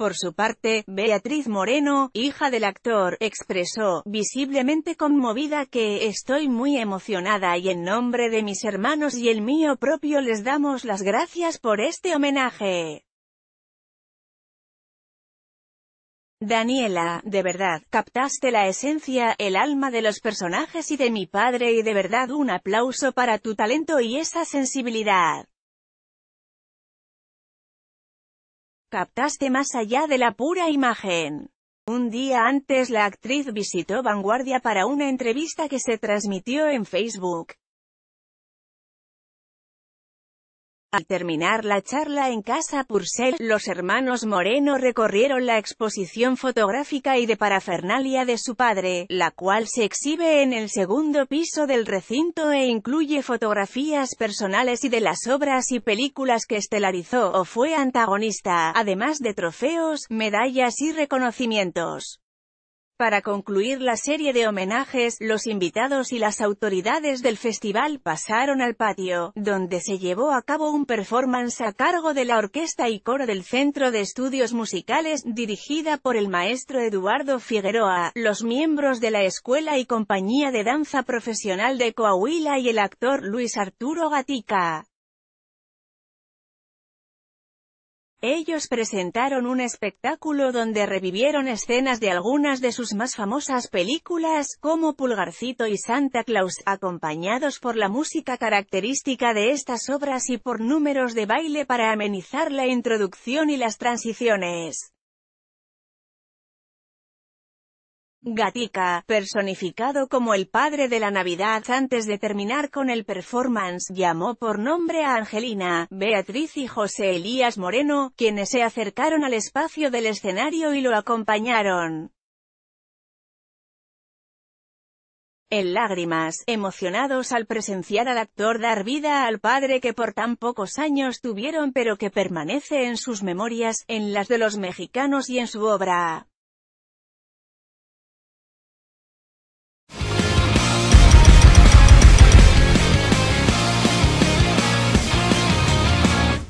Por su parte, Beatriz Moreno, hija del actor, expresó, visiblemente conmovida que, estoy muy emocionada y en nombre de mis hermanos y el mío propio les damos las gracias por este homenaje. Daniela, de verdad, captaste la esencia, el alma de los personajes y de mi padre y de verdad un aplauso para tu talento y esa sensibilidad. Captaste más allá de la pura imagen. Un día antes la actriz visitó Vanguardia para una entrevista que se transmitió en Facebook. Al terminar la charla en Casa Purcell, los hermanos Moreno recorrieron la exposición fotográfica y de parafernalia de su padre, la cual se exhibe en el segundo piso del recinto e incluye fotografías personales y de las obras y películas que estelarizó o fue antagonista, además de trofeos, medallas y reconocimientos. Para concluir la serie de homenajes, los invitados y las autoridades del festival pasaron al patio, donde se llevó a cabo un performance a cargo de la orquesta y coro del Centro de Estudios Musicales, dirigida por el maestro Eduardo Figueroa, los miembros de la Escuela y Compañía de Danza Profesional de Coahuila y el actor Luis Arturo Gatica. Ellos presentaron un espectáculo donde revivieron escenas de algunas de sus más famosas películas, como Pulgarcito y Santa Claus, acompañados por la música característica de estas obras y por números de baile para amenizar la introducción y las transiciones. Gatica, personificado como el padre de la Navidad antes de terminar con el performance, llamó por nombre a Angelina, Beatriz y José Elías Moreno, quienes se acercaron al espacio del escenario y lo acompañaron. en lágrimas, emocionados al presenciar al actor dar vida al padre que por tan pocos años tuvieron pero que permanece en sus memorias, en las de los mexicanos y en su obra.